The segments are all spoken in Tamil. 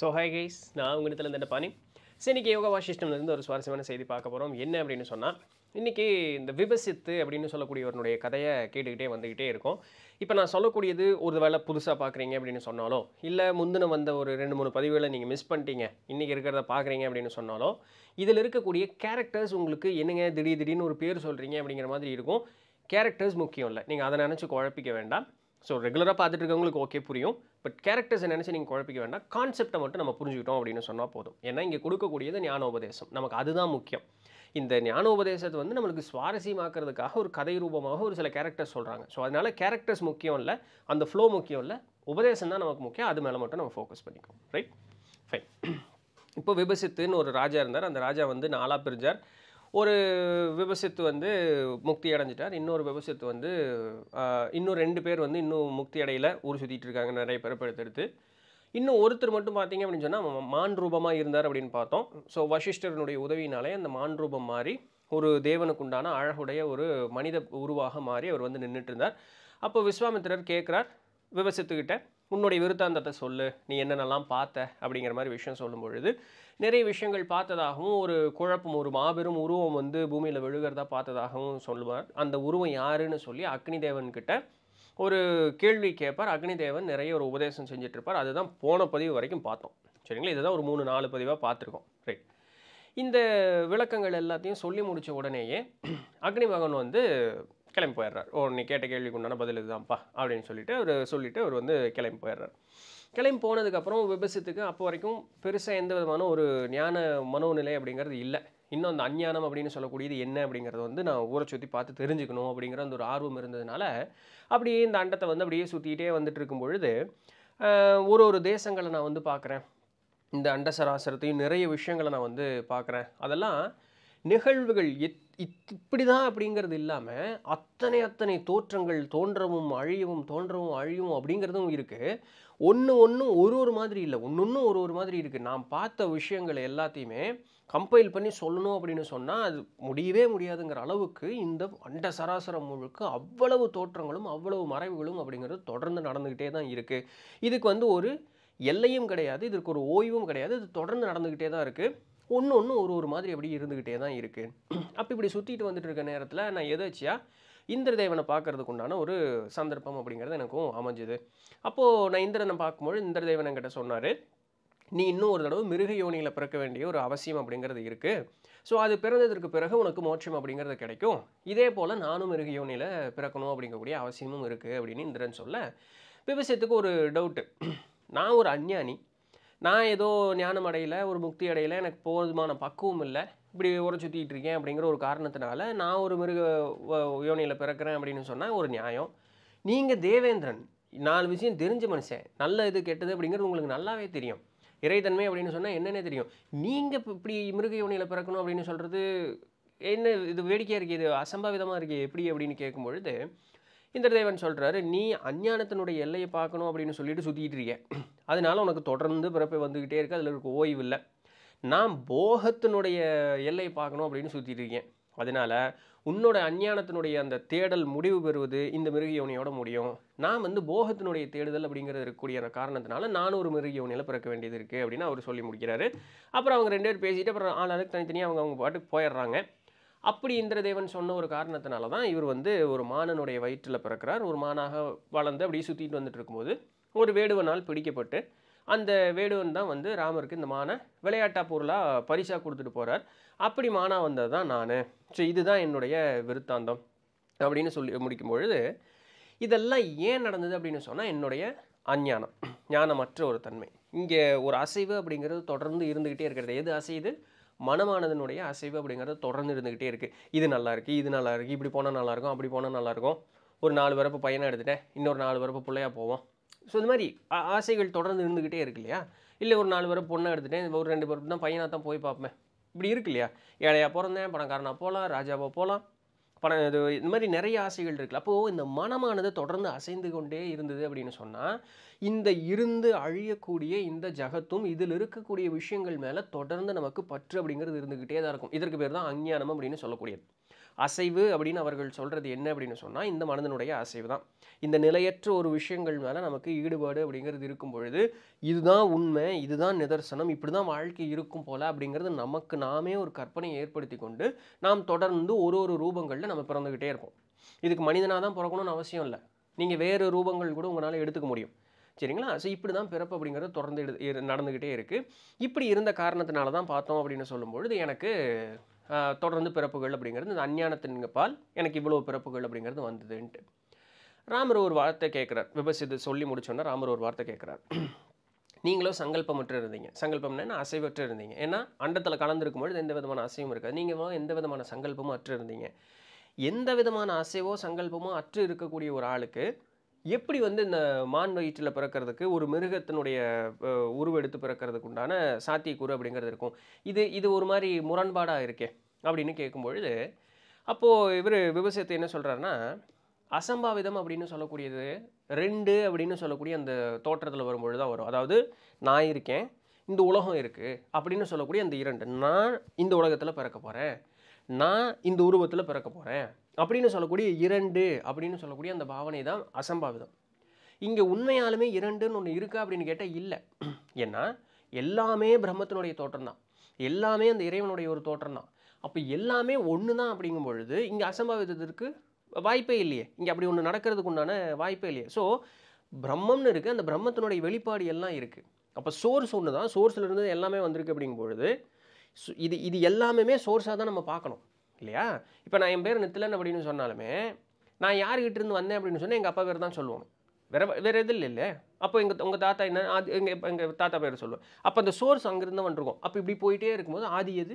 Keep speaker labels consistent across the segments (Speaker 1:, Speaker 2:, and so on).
Speaker 1: ஸோ ஹை கைஸ் நான் உங்கள் இந்த பாணி சரி இன்றைக்கி யோகா சிஸ்டம்லேருந்து ஒரு சுவாரஸ்யமான செய்தி பார்க்க போகிறோம் என்ன அப்படின்னு சொன்னால் இன்றைக்கி இந்த விபசித்து அப்படின்னு சொல்லக்கூடியவனுடைய கதையை கேட்டுக்கிட்டே வந்துக்கிட்டே இருக்கும் இப்போ நான் சொல்லக்கூடியது ஒரு வேளை புதுசாக பார்க்குறீங்க அப்படின்னு சொன்னாலோ இல்லை முந்தின வந்த ஒரு ரெண்டு மூணு பதிவுகளை நீங்கள் மிஸ் பண்ணிட்டீங்க இன்றைக்கி இருக்கிறத பார்க்குறீங்க அப்படின்னு சொன்னாலும் இதில் இருக்கக்கூடிய கேரக்டர்ஸ் உங்களுக்கு என்னங்க திடீர் திடீர்னு ஒரு பேர் சொல்கிறீங்க அப்படிங்கிற மாதிரி இருக்கும் கேரக்டர்ஸ் முக்கியம் இல்லை நீங்கள் அதை நினச்சி குழப்பிக்க வேண்டாம் ஸோ ரெகுலராக பார்த்துட்டு இருக்கவங்களுக்கு ஓகே புரியும் பட் என்ன நினச்சி நீங்கள் குழப்பிக்க வேண்டாம் கான்செப்டை மட்டும் நம்ம புரிஞ்சுக்கிட்டோம் அப்படின்னு சொன்னால் போதும் ஏன்னா இங்கே கொடுக்கக்கூடியது ஞானோபதேசம் நமக்கு அதுதான் முக்கியம் இந்த ஞானோபதேசத்தை வந்து நம்மளுக்கு சுவாரஸ்யமாக்குறதுக்காக ஒரு கதை ரூபமாக ஒரு சில கேரக்டர்ஸ் சொல்கிறாங்க ஸோ அதனால் கேரக்டர்ஸ் முக்கியம் இல்லை அந்த ஃப்ளோ முக்கியம் இல்லை உபதேசம் தான் நமக்கு முக்கியம் அது மேலே மட்டும் நம்ம ஃபோக்கஸ் பண்ணிக்கோம் ரைட் ஃபைன் இப்போ விபசித்துன்னு ஒரு ராஜா இருந்தார் அந்த ராஜா வந்து நாலாக பிரிஞ்சார் ஒரு விபசித்து வந்து முக்தி அடைஞ்சிட்டார் இன்னொரு விபசித்து வந்து இன்னும் ரெண்டு பேர் வந்து இன்னும் முக்தி அடையில ஊர் சுற்றிட்டு இருக்காங்க நிறைய பிறப்பெடுத்தெடுத்து இன்னும் ஒருத்தர் மட்டும் பார்த்தீங்க அப்படின்னு சொன்னால் மான் ரூபமாக இருந்தார் அப்படின்னு பார்த்தோம் ஸோ வசிஷ்டரனுடைய உதவியினாலே அந்த மான் ரூபம் மாறி ஒரு தேவனுக்கு உண்டான அழகுடைய ஒரு மனித உருவாக மாறி அவர் வந்து நின்றுட்டு இருந்தார் அப்போ விஸ்வாமித்திரர் கேட்குறார் விவசத்துக்கிட்ட உன்னுடைய விருத்தாந்தத்தை சொல்லு நீ என்னென்னலாம் பார்த்த அப்படிங்கிற மாதிரி விஷயம் சொல்லும் பொழுது நிறைய விஷயங்கள் பார்த்ததாகவும் ஒரு குழப்பம் ஒரு மாபெரும் உருவம் வந்து பூமியில் விழுகிறதா பார்த்ததாகவும் சொல்லுவார் அந்த உருவம் யாருன்னு சொல்லி அக்னி தேவன்கிட்ட ஒரு கேள்வி கேட்பார் அக்னி தேவன் நிறைய ஒரு உபதேசம் செஞ்சிட்ருப்பார் அதுதான் போன பதிவு வரைக்கும் பார்த்தோம் சரிங்களா இதுதான் ஒரு மூணு நாலு பதிவாக பார்த்துருக்கோம் ரைட் இந்த விளக்கங்கள் எல்லாத்தையும் சொல்லி முடித்த உடனேயே அக்னி மகன் வந்து கிளம்பி போயிடுறார் ஓ நீ கேட்ட கேள்விக்கு உண்டான பதில் இதுதான்ப்பா அப்படின்னு சொல்லிட்டு அவர் சொல்லிவிட்டு அவர் வந்து கிளம்பி போயிடுறார் கிளம்பி போனதுக்கப்புறம் விபசத்துக்கு அப்போ வரைக்கும் பெருசாக எந்த விதமான ஒரு ஞான மனோநிலை அப்படிங்கிறது இல்லை இன்னும் அந்த அஞ்ஞானம் அப்படின்னு சொல்லக்கூடியது என்ன அப்படிங்கிறத வந்து நான் ஊரை சுற்றி பார்த்து தெரிஞ்சுக்கணும் அப்படிங்கிற அந்த ஒரு ஆர்வம் இருந்ததுனால அப்படியே இந்த அண்டத்தை வந்து அப்படியே சுற்றிக்கிட்டே வந்துட்டு இருக்கும் பொழுது ஒரு ஒரு தேசங்களை நான் வந்து பார்க்குறேன் இந்த அண்ட சராசரத்தையும் நிறைய விஷயங்களை நான் வந்து பார்க்குறேன் அதெல்லாம் நிகழ்வுகள் எத் இப்படி தான் அப்படிங்கிறது இல்லாமல் அத்தனை அத்தனை தோற்றங்கள் தோன்றவும் அழியவும் தோன்றவும் அழியவும் அப்படிங்கிறதும் இருக்குது ஒன்று ஒன்றும் ஒரு ஒரு மாதிரி இல்லை ஒன்று ஒன்றும் ஒரு ஒரு மாதிரி இருக்குது நான் பார்த்த விஷயங்கள் எல்லாத்தையுமே கம்பைல் பண்ணி சொல்லணும் அப்படின்னு சொன்னால் அது முடியவே முடியாதுங்கிற அளவுக்கு இந்த அண்ட சராசரம் முழுக்க அவ்வளவு தோற்றங்களும் அவ்வளவு மறைவுகளும் அப்படிங்கிறது தொடர்ந்து நடந்துக்கிட்டே தான் இருக்குது இதுக்கு வந்து ஒரு எல்லையும் கிடையாது இதற்கு ஒரு ஓய்வும் கிடையாது இது தொடர்ந்து நடந்துக்கிட்டே தான் இருக்குது ஒன்று ஒன்று ஒரு ஒரு மாதிரி அப்படி இருந்துக்கிட்டே தான் இருக்குது அப்போ இப்படி சுற்றிட்டு வந்துட்டு இருக்க நேரத்தில் நான் எதாச்சியாக இந்திரதேவனை பார்க்கறதுக்கு உண்டான ஒரு சந்தர்ப்பம் அப்படிங்கிறது எனக்கும் அமைஞ்சுது அப்போது நான் இந்திரனை பார்க்கும்போது இந்திரதேவன் கிட்ட சொன்னார் நீ இன்னும் ஒரு தடவை மிருக யோனியில் பிறக்க வேண்டிய ஒரு அவசியம் அப்படிங்கிறது இருக்குது ஸோ அது பிறந்ததற்கு பிறகு உனக்கு மோட்சம் அப்படிங்கிறது கிடைக்கும் இதே போல் நானும் மிருக யோனியில் பிறக்கணும் அப்படிங்கக்கூடிய அவசியமும் இருக்குது அப்படின்னு இந்திரன் சொல்ல விவசாயத்துக்கு ஒரு டவுட்டு நான் ஒரு அஞ்ஞானி நான் ஏதோ ஞானம் அடையில ஒரு முக்தி அடையலை எனக்கு போதுமான பக்குவம் இல்லை இப்படி உர சுற்றிட்டு இருக்கேன் அப்படிங்கிற ஒரு காரணத்தினால நான் ஒரு மிருக யோனியில் பிறக்கிறேன் அப்படின்னு சொன்னால் ஒரு நியாயம் நீங்கள் தேவேந்திரன் நாலு விஷயம் தெரிஞ்ச மனுஷன் நல்ல இது கெட்டது அப்படிங்கிறது உங்களுக்கு நல்லாவே தெரியும் இறைத்தன்மை அப்படின்னு சொன்னால் என்னென்ன தெரியும் நீங்கள் இப்படி மிருக யோனியில் பிறக்கணும் அப்படின்னு சொல்கிறது என்ன இது வேடிக்கையாக இருக்குது இது அசம்பாவிதமாக இருக்குது எப்படி அப்படின்னு கேட்கும் பொழுது இந்திரதேவன் சொல்கிறாரு நீ அஞ்ஞானத்தினுடைய எல்லையை பார்க்கணும் அப்படின்னு சொல்லிட்டு சுற்றிட்டு இருக்கேன் அதனால் உனக்கு தொடர்ந்து பிறப்பு வந்துக்கிட்டே இருக்குது அதில் இருக்க ஓய்வு இல்லை நான் போகத்தினுடைய எல்லையை பார்க்கணும் அப்படின்னு சுற்றிட்டு இருக்கேன் அதனால் உன்னோட அஞ்ஞானத்தினுடைய அந்த தேடல் முடிவு பெறுவது இந்த மிருக யோனியோட முடியும் நான் வந்து போகத்தினுடைய தேடுதல் அப்படிங்கிறது இருக்கக்கூடிய காரணத்தினால நானும் ஒரு மிருக யோனியில் பிறக்க வேண்டியது இருக்குது அப்படின்னு அவர் சொல்லி முடிக்கிறாரு அப்புறம் அவங்க ரெண்டு பேர் பேசிட்டு அப்புறம் ஆளாளுக்கு தனித்தனியாக அவங்க அவங்க பாட்டுக்கு போயிடுறாங்க அப்படி இந்திரதேவன் சொன்ன ஒரு காரணத்தினால தான் இவர் வந்து ஒரு மானனுடைய வயிற்றில் பிறக்கிறார் ஒரு மானாக வளர்ந்து அப்படியே சுற்றிட்டு வந்துட்டு இருக்கும்போது ஒரு வேடுவனால் பிடிக்கப்பட்டு அந்த வேடுவன் தான் வந்து ராமருக்கு இந்த மானை விளையாட்டா பொருளாக பரிசாக கொடுத்துட்டு போகிறார் அப்படி மானா வந்தது தான் நான் ஸோ இதுதான் என்னுடைய விருத்தாந்தம் அப்படின்னு சொல்லி முடிக்கும் பொழுது இதெல்லாம் ஏன் நடந்தது அப்படின்னு சொன்னால் என்னுடைய அஞ்ஞானம் ஞானமற்ற ஒரு தன்மை இங்கே ஒரு அசைவு அப்படிங்கிறது தொடர்ந்து இருந்துக்கிட்டே இருக்கிறது எது அசையுது மனமானதனுடைய அசைவு அப்படிங்கிறது தொடர்ந்து இருந்துக்கிட்டே இருக்குது இது நல்லா இருக்குது இது நல்லா இருக்குது இப்படி போனால் நல்லாயிருக்கும் அப்படி போனால் நல்லாயிருக்கும் ஒரு நாலு பிறப்பு பையனை எடுத்துட்டேன் இன்னொரு நாலு பிறப்பு பிள்ளையாக போவோம் ஸோ இந்த மாதிரி ஆசைகள் தொடர்ந்து இருந்துக்கிட்டே இருக்கு இல்லையா இல்லை ஒரு நாலு பிறப்பு பொண்ணை எடுத்துகிட்டேன் ஒரு ரெண்டு பேருக்கு தான் பையனாக தான் போய் பார்ப்பேன் இப்படி இருக்கு இல்லையா ஏழையாக பிறந்தேன் பணக்காரனாக போகலாம் ராஜாவாக போகலாம் பணம் இது இந்த மாதிரி நிறைய ஆசைகள் இருக்குல்ல அப்போது இந்த மனமானது தொடர்ந்து அசைந்து கொண்டே இருந்தது அப்படின்னு சொன்னால் இந்த இருந்து அழியக்கூடிய இந்த ஜகத்தும் இதில் இருக்கக்கூடிய விஷயங்கள் மேலே தொடர்ந்து நமக்கு பற்று அப்படிங்கிறது இருந்துக்கிட்டே தான் இருக்கும் இதற்கு பேர் தான் அஞ்ஞானம் அப்படின்னு சொல்லக்கூடியது அசைவு அப்படின்னு அவர்கள் சொல்கிறது என்ன அப்படின்னு சொன்னால் இந்த மனதனுடைய அசைவு தான் இந்த நிலையற்ற ஒரு விஷயங்கள் மேலே நமக்கு ஈடுபாடு அப்படிங்கிறது இருக்கும் பொழுது இதுதான் உண்மை இதுதான் நிதர்சனம் இப்படி தான் வாழ்க்கை இருக்கும் போல் அப்படிங்கிறது நமக்கு நாமே ஒரு கற்பனையை ஏற்படுத்தி கொண்டு நாம் தொடர்ந்து ஒரு ஒரு ரூபங்களில் நம்ம பிறந்துக்கிட்டே இருப்போம் இதுக்கு மனிதனாக தான் பிறக்கணும்னு அவசியம் இல்லை நீங்கள் வேறு ரூபங்கள் கூட உங்களால் எடுத்துக்க முடியும் சரிங்களா ஸோ இப்படி தான் பிறப்பு அப்படிங்கிறது தொடர்ந்து நடந்துக்கிட்டே இருக்குது இப்படி இருந்த காரணத்தினால தான் பார்த்தோம் அப்படின்னு சொல்லும்பொழுது எனக்கு தொடர்ந்து பிறப்புகள் அப்படிங்கிறது இந்த அஞ்ஞானத்தின் பால் எனக்கு இவ்வளோ பிறப்புகள் அப்படிங்கிறது வந்ததுன்ட்டு ராமர் ஒரு வார்த்தை கேட்குறார் விபசித்து சொல்லி முடிச்சோன்னா ராமர் ஒரு வார்த்தை கேட்குறார் நீங்களும் சங்கல்பமற்று இருந்தீங்க சங்கல்பம்னா அசைவற்று இருந்தீங்க ஏன்னா அண்டத்தில் பொழுது எந்த விதமான அசைவும் இருக்காது நீங்கள் எந்த விதமான சங்கல்பமும் அற்று இருந்தீங்க எந்த விதமான அசைவோ சங்கல்பமோ அற்று இருக்கக்கூடிய ஒரு ஆளுக்கு எப்படி வந்து இந்த மான் வயிற்றில் பிறக்கிறதுக்கு ஒரு மிருகத்தினுடைய உருவெடுத்து பிறக்கிறதுக்கு உண்டான சாத்தியக்கூறு அப்படிங்கிறது இருக்கும் இது இது ஒரு மாதிரி முரண்பாடாக இருக்கே அப்படின்னு கேட்கும்பொழுது அப்போது இவர் விவசாயத்தை என்ன சொல்கிறாருன்னா அசம்பாவிதம் அப்படின்னு சொல்லக்கூடியது ரெண்டு அப்படின்னு சொல்லக்கூடிய அந்த தோற்றத்தில் வரும்பொழுது தான் வரும் அதாவது நான் இருக்கேன் இந்த உலகம் இருக்குது அப்படின்னு சொல்லக்கூடிய அந்த இரண்டு நான் இந்த உலகத்தில் பிறக்க போகிறேன் நான் இந்த உருவத்தில் பிறக்க போகிறேன் அப்படின்னு சொல்லக்கூடிய இரண்டு அப்படின்னு சொல்லக்கூடிய அந்த பாவனை தான் அசம்பாவிதம் இங்கே உண்மையாலுமே இரண்டுன்னு ஒன்று இருக்கா அப்படின்னு கேட்டால் இல்லை ஏன்னா எல்லாமே பிரம்மத்தினுடைய தோற்றம் தான் எல்லாமே அந்த இறைவனுடைய ஒரு தோற்றம் தான் அப்போ எல்லாமே ஒன்று தான் அப்படிங்கும் பொழுது இங்கே அசம்பாவிதத்திற்கு வாய்ப்பே இல்லையே இங்கே அப்படி ஒன்று நடக்கிறதுக்கு உண்டான வாய்ப்பே இல்லையே ஸோ பிரம்மம்னு இருக்குது அந்த பிரம்மத்தினுடைய வெளிப்பாடு எல்லாம் இருக்குது அப்போ சோர்ஸ் ஒன்று தான் சோர்ஸில் இருந்து எல்லாமே வந்திருக்கு அப்படிங்கும் பொழுது இது இது எல்லாமே சோர்ஸாக தான் நம்ம பார்க்கணும் இல்லையா இப்போ நான் என் பேர் நித்திலன் அப்படின்னு சொன்னாலுமே நான் யார்கிட்ட இருந்து வந்தேன் அப்படின்னு சொன்னால் எங்கள் அப்பா பேர் தான் சொல்லுவோம் வேறு வேறு எதில் இல்லை அப்போ எங்கள் உங்கள் தாத்தா என்ன அது எங்கள் எங்கள் தாத்தா பேர் சொல்லுவேன் அப்போ அந்த சோர்ஸ் அங்கேருந்து வந்துருக்கும் அப்போ இப்படி போயிட்டே இருக்கும்போது ஆதி எது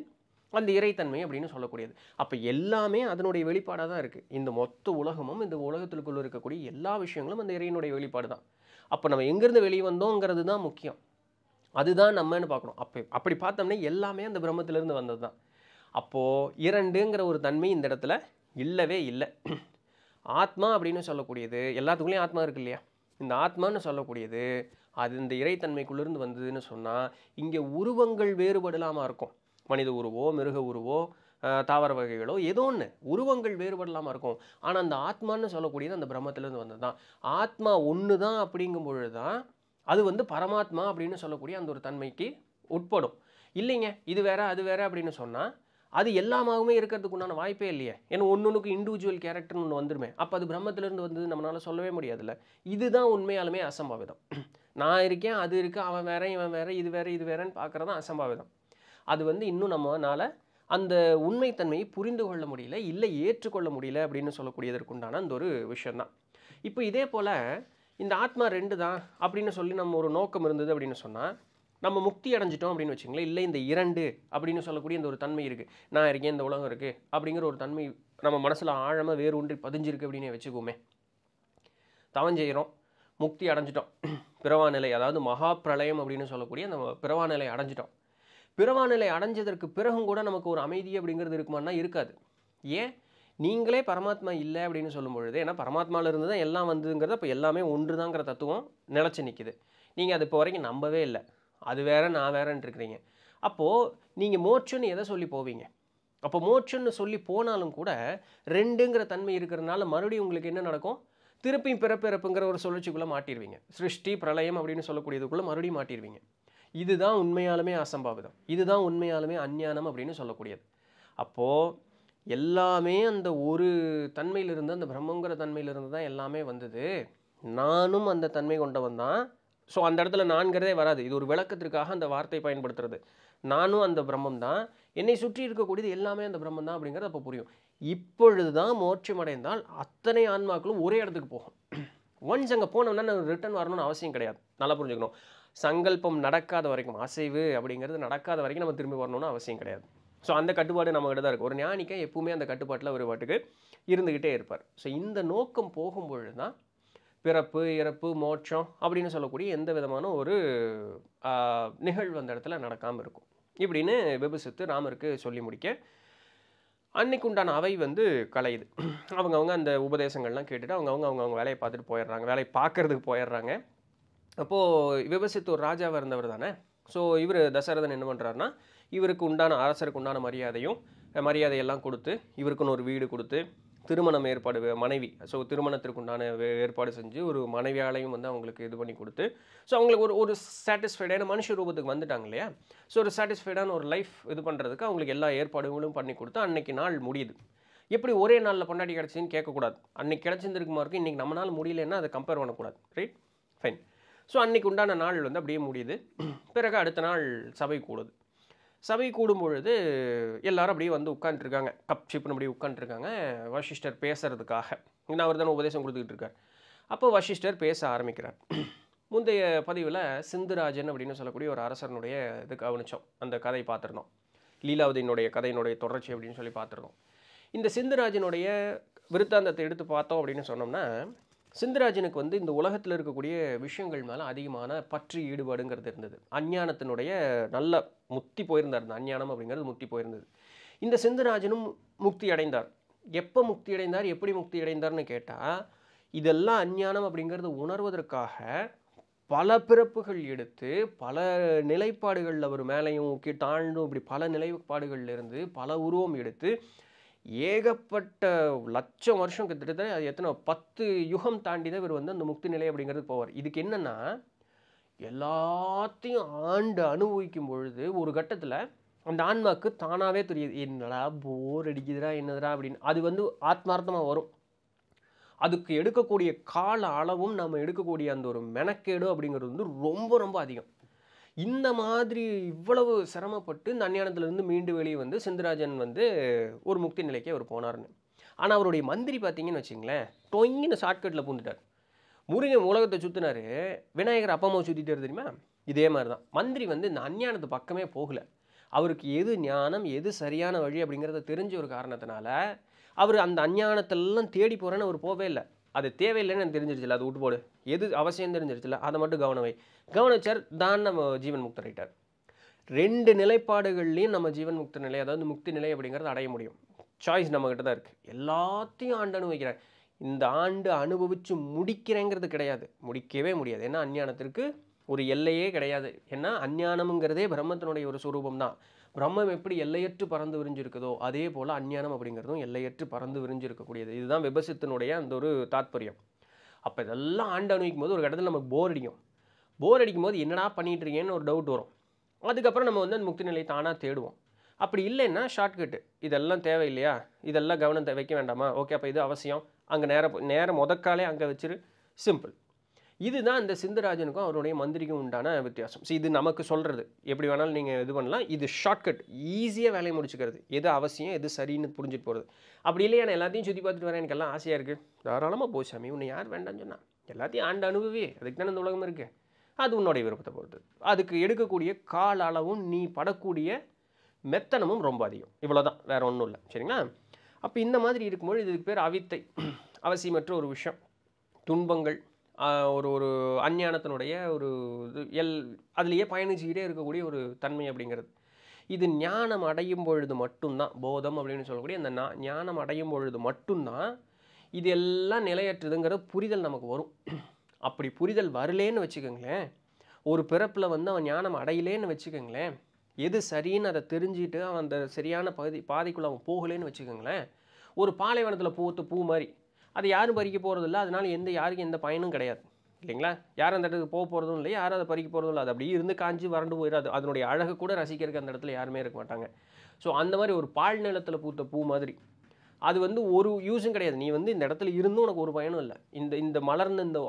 Speaker 1: அந்த இறைத்தன்மை அப்படின்னு சொல்லக்கூடியது அப்போ எல்லாமே அதனுடைய வெளிப்பாடாக தான் இருக்குது இந்த மொத்த உலகமும் இந்த உலகத்துக்குள்ளே இருக்கக்கூடிய எல்லா விஷயங்களும் அந்த இறையினுடைய வெளிப்பாடு தான் அப்போ நம்ம எங்கேருந்து வெளியே வந்தோங்கிறது தான் முக்கியம் அதுதான் நம்மன்னு பார்க்கணும் அப்போ அப்படி பார்த்தோம்னா எல்லாமே அந்த பிரம்மத்திலேருந்து வந்தது தான் அப்போது இரண்டுங்கிற ஒரு தன்மை இந்த இடத்துல இல்லவே இல்லை ஆத்மா அப்படின்னு சொல்லக்கூடியது எல்லாத்துக்குள்ளேயும் ஆத்மா இருக்குது இல்லையா இந்த ஆத்மான்னு சொல்லக்கூடியது அது இந்த இறைத்தன்மைக்குள்ளேருந்து வந்ததுன்னு சொன்னால் இங்கே உருவங்கள் வேறுபடலாமல் இருக்கும் மனித உருவோ மிருக உருவோ தாவர வகைகளோ ஏதோ ஒன்று உருவங்கள் வேறுபடலாமல் இருக்கும் ஆனால் அந்த ஆத்மான்னு சொல்லக்கூடியது அந்த பிரம்மத்திலேருந்து வந்தது தான் ஆத்மா ஒன்று தான் அப்படிங்கும் பொழுது தான் அது வந்து பரமாத்மா அப்படின்னு சொல்லக்கூடிய அந்த ஒரு தன்மைக்கு உட்படும் இல்லைங்க இது வேற அது வேற அப்படின்னு சொன்னால் அது எல்லாமே இருக்கிறதுக்கு உண்டான வாய்ப்பே இல்லையே ஏன்னா ஒன்று ஒன்றுக்கு இண்டிவிஜுவல் கேரக்டர்னு ஒன்று வந்துருமே அப்போ அது பிரம்மத்திலேருந்து வந்து நம்மளால் சொல்லவே முடியாதுல்ல இதுதான் உண்மையாலுமே அசம்பாவிதம் நான் இருக்கேன் அது இருக்குது அவன் வேற இவன் வேற இது வேற இது வேறன்னு தான் அசம்பாவிதம் அது வந்து இன்னும் நம்மளால் அந்த உண்மைத்தன்மையை புரிந்து கொள்ள முடியல இல்லை ஏற்றுக்கொள்ள முடியல அப்படின்னு சொல்லக்கூடியதற்குண்டான அந்த ஒரு விஷயந்தான் இப்போ இதே போல் இந்த ஆத்மா ரெண்டு தான் அப்படின்னு சொல்லி நம்ம ஒரு நோக்கம் இருந்தது அப்படின்னு சொன்னால் நம்ம முக்தி அடைஞ்சிட்டோம் அப்படின்னு வச்சுங்களேன் இல்லை இந்த இரண்டு அப்படின்னு சொல்லக்கூடிய இந்த ஒரு தன்மை இருக்குது நான் இருக்கேன் இந்த உலகம் இருக்குது அப்படிங்கிற ஒரு தன்மை நம்ம மனசில் ஆழமாக வேறு ஒன்றி பதிஞ்சிருக்கு அப்படின்னு வச்சுக்கோமே தவம் செய்கிறோம் முக்தி அடைஞ்சிட்டோம் பிறவானிலை அதாவது மகா பிரளயம் அப்படின்னு சொல்லக்கூடிய அந்த பிறவா நிலை அடைஞ்சிட்டோம் பிறவா நிலை அடைஞ்சதற்கு பிறகும் கூட நமக்கு ஒரு அமைதி அப்படிங்கிறது இருக்குமானா இருக்காது ஏன் நீங்களே பரமாத்மா இல்லை அப்படின்னு சொல்லும் பொழுது ஏன்னா பரமாத்மாவில் இருந்து தான் எல்லாம் வந்ததுங்கிறது இப்போ எல்லாமே ஒன்று தாங்கிற தத்துவம் நிலச்சி நிற்கிது நீங்கள் அது இப்போ வரைக்கும் நம்பவே இல்லை அது வேறு நான் வேறன்ட்டு இருக்கிறீங்க அப்போது நீங்கள் மோட்சம்னு எதை சொல்லி போவீங்க அப்போ மோட்சம்னு சொல்லி போனாலும் கூட ரெண்டுங்கிற தன்மை இருக்கிறதுனால மறுபடியும் உங்களுக்கு என்ன நடக்கும் திருப்பியும் பிறப்பிறப்புங்கிற ஒரு சுழற்சிக்குள்ளே மாட்டிடுவீங்க சிருஷ்டி பிரளயம் அப்படின்னு சொல்லக்கூடியதுக்குள்ளே மறுபடியும் மாட்டிடுவீங்க இதுதான் உண்மையாலுமே அசம்பாவிதம் இதுதான் உண்மையாலுமே அஞ்ஞானம் அப்படின்னு சொல்லக்கூடியது அப்போது எல்லாமே அந்த ஒரு தன்மையிலிருந்து அந்த பிரம்மங்கிற தன்மையிலிருந்து தான் எல்லாமே வந்தது நானும் அந்த தன்மை கொண்டவன் தான் ஸோ அந்த இடத்துல நான்கிறதே வராது இது ஒரு விளக்கத்திற்காக அந்த வார்த்தை பயன்படுத்துறது நானும் அந்த பிரம்மம் தான் என்னை சுற்றி இருக்கக்கூடியது எல்லாமே அந்த பிரம்மம் தான் அப்படிங்கிறது அப்போ புரியும் இப்பொழுது தான் மோட்சம் அடைந்தால் அத்தனை ஆன்மாக்களும் ஒரே இடத்துக்கு போகும் ஒன்ஸ் அங்கே போனோம்னா நாங்கள் ரிட்டர்ன் வரணும்னு அவசியம் கிடையாது நல்லா புரிஞ்சுக்கணும் சங்கல்பம் நடக்காத வரைக்கும் அசைவு அப்படிங்கிறது நடக்காத வரைக்கும் நம்ம திரும்பி வரணும்னு அவசியம் கிடையாது ஸோ அந்த கட்டுப்பாடு நம்மகிட்ட தான் இருக்குது ஒரு ஞானிக்க எப்பவுமே அந்த கட்டுப்பாட்டில் ஒரு பாட்டுக்கு இருந்துக்கிட்டே இருப்பார் ஸோ இந்த நோக்கம் போகும்பொழுது தான் பிறப்பு இறப்பு மோட்சம் அப்படின்னு சொல்லக்கூடிய எந்த விதமான ஒரு நிகழ்வு அந்த இடத்துல நடக்காமல் இருக்கும் இப்படின்னு விபசித்து ராமருக்கு சொல்லி முடிக்க அன்னைக்கு உண்டான அவை வந்து கலையுது அவங்கவுங்க அந்த உபதேசங்கள்லாம் கேட்டுட்டு அவங்கவுங்க அவங்கவுங்க வேலையை பார்த்துட்டு போயிடுறாங்க வேலையை பார்க்குறதுக்கு போயிடுறாங்க அப்போது விபசித்து ஒரு ராஜாவாக இருந்தவர் தானே ஸோ இவர் தசரதன் என்ன பண்ணுறாருனா இவருக்கு உண்டான அரசருக்கு உண்டான மரியாதையும் மரியாதையெல்லாம் கொடுத்து இவருக்குன்னு ஒரு வீடு கொடுத்து திருமணம் ஏற்பாடு மனைவி ஸோ திருமணத்திற்குண்டான ஏற்பாடு செஞ்சு ஒரு மனைவியாலையும் வந்து அவங்களுக்கு இது பண்ணி கொடுத்து ஸோ அவங்களுக்கு ஒரு ஒரு சாட்டிஸ்ஃபைடான மனுஷ ரூபத்துக்கு வந்துட்டாங்க இல்லையா ஸோ ஒரு சாட்டிஸ்ஃபைடான ஒரு லைஃப் இது பண்ணுறதுக்கு அவங்களுக்கு எல்லா ஏற்பாடுகளும் பண்ணி கொடுத்து அன்னைக்கு நாள் முடியுது எப்படி ஒரே நாளில் கொண்டாடி கிடச்சின்னு கேட்கக்கூடாது அன்றைக்கி கிடச்சிருந்துருக்குமா இருக்கும் இன்றைக்கி நம்ம நாள் முடியலன்னா அதை கம்பேர் பண்ணக்கூடாது ரைட் ஃபைன் ஸோ அன்றைக்கு உண்டான நாள் வந்து அப்படியே முடியுது பிறகு அடுத்த நாள் சபை கூடுது சபை கூடும் பொழுது எல்லாரும் அப்படியே வந்து உட்காந்துருக்காங்க கப் ஷிப்னு அப்படியே உட்காந்துருக்காங்க வசிஷ்டர் பேசுகிறதுக்காக இன்னும் அவர் தானே உபதேசம் கொடுத்துக்கிட்டு இருக்கார் அப்போ வசிஷ்டர் பேச ஆரம்பிக்கிறார் முந்தைய பதிவில் சிந்துராஜன் அப்படின்னு சொல்லக்கூடிய ஒரு அரசனுடைய இது கவனித்தோம் அந்த கதை பார்த்துருந்தோம் லீலாவதியினுடைய கதையினுடைய தொடர்ச்சி அப்படின்னு சொல்லி பார்த்துருந்தோம் இந்த சிந்துராஜனுடைய விருத்தாந்தத்தை எடுத்து பார்த்தோம் அப்படின்னு சொன்னோம்னா சிந்தராஜனுக்கு வந்து இந்த உலகத்தில் இருக்கக்கூடிய விஷயங்கள் மேலே அதிகமான பற்றி ஈடுபாடுங்கிறது இருந்தது அஞ்ஞானத்தினுடைய நல்ல முத்தி போயிருந்தார் இந்த அஞ்ஞானம் அப்படிங்கிறது முத்தி போயிருந்தது இந்த சிந்தராஜனும் முக்தி அடைந்தார் எப்போ முக்தி அடைந்தார் எப்படி முக்தி அடைந்தார்னு கேட்டால் இதெல்லாம் அஞ்ஞானம் அப்படிங்கிறது உணர்வதற்காக பல பிறப்புகள் எடுத்து பல நிலைப்பாடுகளில் அவர் மேலேயும் தாழ்ந்தும் இப்படி பல இருந்து பல உருவம் எடுத்து ஏகப்பட்ட லட்சம் வருஷம் கிட்டத்தட்ட எத்தனை பத்து யுகம் தாண்டி தான் இவர் வந்து அந்த முக்தி நிலை அப்படிங்கிறது போவார் இதுக்கு என்னென்னா எல்லாத்தையும் ஆண்டு அனுபவிக்கும் பொழுது ஒரு கட்டத்தில் அந்த ஆன்மாவுக்கு தானாகவே தெரியுது என்னடா போர் அடிக்குதுடா என்னதுடா அப்படின்னு அது வந்து ஆத்மார்த்தமாக வரும் அதுக்கு எடுக்கக்கூடிய கால அளவும் நம்ம எடுக்கக்கூடிய அந்த ஒரு மெனக்கேடு அப்படிங்கிறது வந்து ரொம்ப ரொம்ப அதிகம் இந்த மாதிரி இவ்வளவு சிரமப்பட்டு இந்த அஞ்ஞானத்திலிருந்து மீண்டு வெளியே வந்து செந்தராஜன் வந்து ஒரு முக்தி நிலைக்கு அவர் போனார்னு ஆனால் அவருடைய மந்திரி பார்த்தீங்கன்னு வச்சிங்களேன் டொங்கின்னு ஷார்ட்கட்டில் பூந்துட்டார் முருகன் உலகத்தை சுற்றினார் விநாயகர் அப்பா அம்மா சுற்றிட்டார் தெரியுமா இதே மாதிரி தான் மந்திரி வந்து இந்த அஞ்ஞானத்து பக்கமே போகலை அவருக்கு எது ஞானம் எது சரியான வழி அப்படிங்கிறத தெரிஞ்ச ஒரு காரணத்தினால அவர் அந்த அஞ்ஞானத்தெல்லாம் தேடி போகிறேன்னு அவர் போவே இல்லை அது தேவையில்லைன்னு எனக்கு தெரிஞ்சிருச்சுல அது விட்டு போடு எது அவசியம் தெரிஞ்சிருச்சுல அதை மட்டும் கவனவை கவனிச்சார் தான் நம்ம ஜீவன் முக்தர் ஐட்டார் ரெண்டு நிலைப்பாடுகள்லையும் நம்ம ஜீவன் முக்த நிலை அதாவது முக்தி நிலை அப்படிங்கிறது அடைய முடியும் சாய்ஸ் நம்மக்கிட்ட தான் இருக்குது எல்லாத்தையும் ஆண்டு அனுபவிக்கிறார் இந்த ஆண்டு அனுபவித்து முடிக்கிறேங்கிறது கிடையாது முடிக்கவே முடியாது ஏன்னா அஞ்ஞானத்திற்கு ஒரு எல்லையே கிடையாது ஏன்னா அஞ்ஞானம்ங்கிறதே பிரம்மத்தினுடைய ஒரு சுரூபம் தான் பிரம்மம் எப்படி எல்லையற்று பறந்து விரிஞ்சிருக்குதோ அதே போல் அஞ்ஞானம் அப்படிங்கிறதும் எல்லையற்று பறந்து விரிஞ்சிருக்கக்கூடியது இதுதான் விபசத்தினுடைய அந்த ஒரு தாத்பரியம் அப்போ இதெல்லாம் ஆண்டு அனுபவிக்கும் போது ஒரு இடத்துல நமக்கு போர் அடிக்கும் போர் அடிக்கும் போது என்னடா பண்ணிகிட்டு இருக்கேன்னு ஒரு டவுட் வரும் அதுக்கப்புறம் நம்ம வந்து அந்த முக்தி நிலையை தானாக தேடுவோம் அப்படி இல்லைன்னா ஷார்ட்கட்டு இதெல்லாம் தேவை இல்லையா இதெல்லாம் கவனம் வைக்க வேண்டாமா ஓகே அப்போ இது அவசியம் அங்கே நேரம் நேரம் முதக்காலே அங்கே வச்சுரு சிம்பிள் இதுதான் இந்த சிந்தராஜனுக்கும் அவருடைய மந்திரிக்கும் உண்டான வித்தியாசம் ஸோ இது நமக்கு சொல்கிறது எப்படி வேணாலும் நீங்கள் இது பண்ணலாம் இது ஷார்ட்கட் ஈஸியாக வேலையை முடிச்சுக்கிறது எது அவசியம் எது சரின்னு புரிஞ்சுட்டு போகிறது அப்படி இல்லையா நான் எல்லாத்தையும் சுற்றி பார்த்துட்டு வரேன் எனக்கு எல்லாம் ஆசையாக இருக்குது தாராளமாக போய் சாமி உன்னை யார் வேண்டாம்னு சொன்னால் எல்லாத்தையும் ஆண்டு அனுபவி அதுக்கு தானே இந்த உலகம் இருக்குது அது உன்னோடைய விருப்பத்தை பொறுத்து அதுக்கு எடுக்கக்கூடிய கால அளவும் நீ படக்கூடிய மெத்தனமும் ரொம்ப அதிகம் இவ்வளோ தான் வேறு ஒன்றும் இல்லை சரிங்களா அப்போ இந்த மாதிரி இருக்கும்போது இதுக்கு பேர் அவித்தை அவசியமற்ற ஒரு விஷயம் துன்பங்கள் ஒரு ஒரு அஞ்ஞானத்தினுடைய ஒரு இது எல் அதுலேயே பயணிச்சுக்கிட்டே இருக்கக்கூடிய ஒரு தன்மை அப்படிங்கிறது இது ஞானம் அடையும் பொழுது மட்டும்தான் போதம் அப்படின்னு சொல்லக்கூடிய அந்த நா ஞானம் அடையும் பொழுது மட்டும்தான் இது எல்லாம் நிலையற்றதுங்கிற புரிதல் நமக்கு வரும் அப்படி புரிதல் வரலேன்னு வச்சுக்கோங்களேன் ஒரு பிறப்பில் வந்து அவன் ஞானம் அடையலேன்னு வச்சுக்கோங்களேன் எது சரின்னு அதை தெரிஞ்சுட்டு அவன் அந்த சரியான பகுதி பாதைக்குள்ளே அவன் போகலேன்னு வச்சுக்கோங்களேன் ஒரு பாலைவனத்தில் பூத்து பூ மாதிரி அதை யாரும் பறிக்க போகிறதில்ல அதனால் எந்த யாருக்கும் எந்த பயனும் கிடையாது இல்லைங்களா யாரும் அந்த இடத்துக்கு போக போகிறதும் இல்லை யாரும் அதை பறிக்க போகிறதும் இல்லை அது அப்படியே இருந்து காஞ்சி வறண்டு போயிடாது அதனுடைய அழகு கூட ரசிக்கிறதுக்கு அந்த இடத்துல யாருமே இருக்க மாட்டாங்க ஸோ அந்த மாதிரி ஒரு பால் நிலத்தில் பூத்த பூ மாதிரி அது வந்து ஒரு யூஸும் கிடையாது நீ வந்து இந்த இடத்துல இருந்தும் உனக்கு ஒரு பயனும் இல்லை இந்த இந்த மலர்ந்த இந்த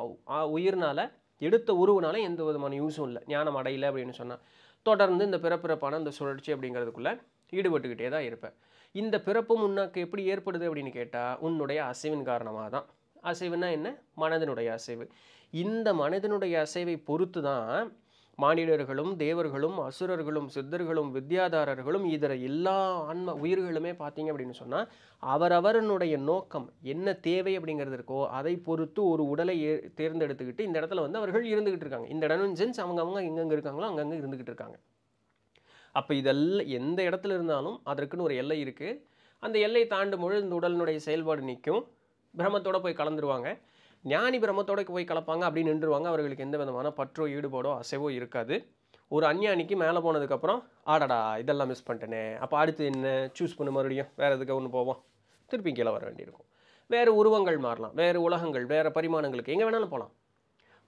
Speaker 1: உயிர்னால் எடுத்த உருவனால எந்த விதமான யூஸும் இல்லை ஞானம் அடையலை அப்படின்னு சொன்னால் தொடர்ந்து இந்த பிறப்பிறப்பான இந்த சுழற்சி அப்படிங்கிறதுக்குள்ளே ஈடுபட்டுக்கிட்டே தான் இருப்பேன் இந்த பிறப்பும் உன்னாக்கு எப்படி ஏற்படுது அப்படின்னு கேட்டால் உன்னுடைய அசைவின் காரணமாக தான் அசைவுனா என்ன மனதினுடைய அசைவு இந்த மனிதனுடைய அசைவை பொறுத்து தான் மானிடர்களும் தேவர்களும் அசுரர்களும் சித்தர்களும் வித்யாதாரர்களும் இதர எல்லா ஆன்ம உயிர்களுமே பார்த்தீங்க அப்படின்னு சொன்னால் அவரவரனுடைய நோக்கம் என்ன தேவை அப்படிங்கிறது இருக்கோ அதை பொறுத்து ஒரு உடலை ஏ தேர்ந்தெடுத்துக்கிட்டு இந்த இடத்துல வந்து அவர்கள் இருந்துக்கிட்டு இருக்காங்க இந்த இடம் சென்ஸ் அவங்கவுங்க எங்கெங்கே இருக்காங்களோ அங்கங்கே இருந்துக்கிட்டு இருக்காங்க அப்போ இதெல்லாம் எந்த இடத்துல இருந்தாலும் அதற்குன்னு ஒரு எல்லை இருக்குது அந்த எல்லையை தாண்டும் பொழுது இந்த உடலினுடைய செயல்பாடு நிற்கும் பிரம்மத்தோடு போய் கலந்துருவாங்க ஞானி பிரம்மத்தோடு போய் கலப்பாங்க அப்படின்னு நின்றுருவாங்க அவர்களுக்கு எந்த விதமான பற்றோ ஈடுபாடோ அசைவோ இருக்காது ஒரு அஞ்ஞானிக்கு மேலே போனதுக்கப்புறம் ஆடாடா இதெல்லாம் மிஸ் பண்ணிட்டேனே அப்போ அடுத்து என்ன சூஸ் பண்ணு மறுபடியும் வேறு எதுக்கு ஒன்று போவோம் திருப்பி கீழே வர வேண்டியிருக்கும் வேறு உருவங்கள் மாறலாம் வேறு உலகங்கள் வேறு பரிமாணங்களுக்கு எங்கே வேணாலும் போகலாம்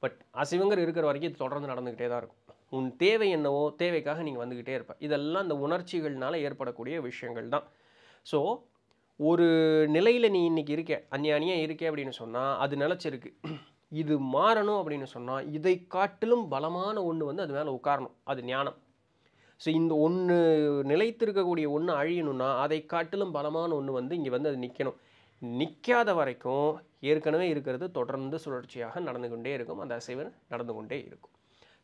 Speaker 1: பட் அசைவங்கிற இருக்கிற வரைக்கும் இது தொடர்ந்து நடந்துக்கிட்டே தான் இருக்கும் உன் தேவை என்னவோ தேவைக்காக நீங்கள் வந்துக்கிட்டே இருப்ப இதெல்லாம் இந்த உணர்ச்சிகள்னால் ஏற்படக்கூடிய விஷயங்கள் தான் ஸோ ஒரு நிலையில் நீ இன்றைக்கி இருக்க அந்நியானியாக இருக்க அப்படின்னு சொன்னால் அது நிலச்சிருக்கு இது மாறணும் அப்படின்னு சொன்னால் இதை காட்டிலும் பலமான ஒன்று வந்து அது மேலே உட்காரணும் அது ஞானம் ஸோ இந்த ஒன்று நிலைத்திருக்கக்கூடிய ஒன்று அழியணும்னா அதை காட்டிலும் பலமான ஒன்று வந்து இங்கே வந்து அது நிற்கணும் நிற்காத வரைக்கும் ஏற்கனவே இருக்கிறது தொடர்ந்து சுழற்சியாக நடந்து கொண்டே இருக்கும் அந்த அசைவன் நடந்து கொண்டே இருக்கும்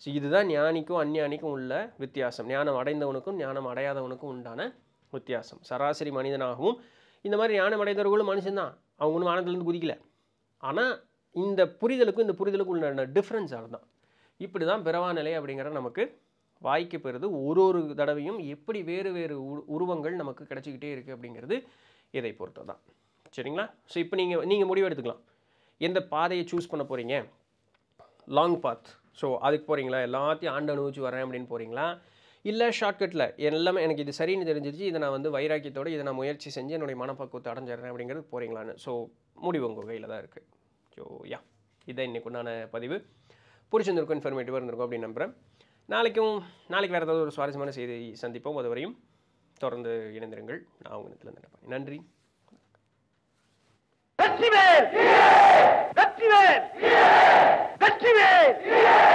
Speaker 1: ஸோ இதுதான் ஞானிக்கும் அஞ்ஞானிக்கும் உள்ள வித்தியாசம் ஞானம் அடைந்தவனுக்கும் ஞானம் அடையாதவனுக்கும் உண்டான வித்தியாசம் சராசரி மனிதனாகவும் இந்த மாதிரி ஞானம் அடைந்தவர்களும் மனுஷன்தான் அவங்க ஒன்றும் ஆனந்திலேருந்து குதிக்கல ஆனால் இந்த புரிதலுக்கும் இந்த புரிதலுக்கும் உள்ள டிஃப்ரென்ஸ் அதுதான் இப்படி தான் பிறவா நிலை அப்படிங்கிற நமக்கு வாய்க்கு பெறுது ஒரு ஒரு தடவையும் எப்படி வேறு வேறு உருவங்கள் நமக்கு கிடச்சிக்கிட்டே இருக்குது அப்படிங்கிறது இதை பொறுத்து தான் சரிங்களா ஸோ இப்போ நீங்கள் நீங்கள் முடிவு எடுத்துக்கலாம் எந்த பாதையை சூஸ் பண்ண போகிறீங்க லாங் பாத் ஸோ அதுக்கு போகிறீங்களா எல்லாத்தையும் ஆண்டு அனுபவிச்சு வரேன் அப்படின்னு போகிறீங்களா இல்லை ஷார்ட்கட்டில் எல்லாமே எனக்கு இது சரின்னு தெரிஞ்சிருச்சு இதை நான் வந்து வைராக்கியத்தோடு இதை நான் முயற்சி செஞ்சு என்னுடைய மனப்பக்குவத்தை அடைஞ்சிடுறேன் அப்படிங்கிறது போகிறீங்களான்னு ஸோ முடிவு உங்கள் கையில் தான் இருக்குது ஸோ யா இதான் இன்றைக்கு உண்டான பதிவு பிடிச்சிருந்திருக்கும் இன்ஃபர்மேட்டிவாக இருந்திருக்கும் அப்படின்னு நம்புகிறேன் நாளைக்கும் நாளைக்கு வேறு ஏதாவது ஒரு சுவாரஸ்யமான செய்தி சந்திப்போம் அதுவரையும் தொடர்ந்து இணைந்திருங்கள் நான் உங்கள் இடத்துல நினைப்பேன் நன்றி see it! Sivil! Sivil!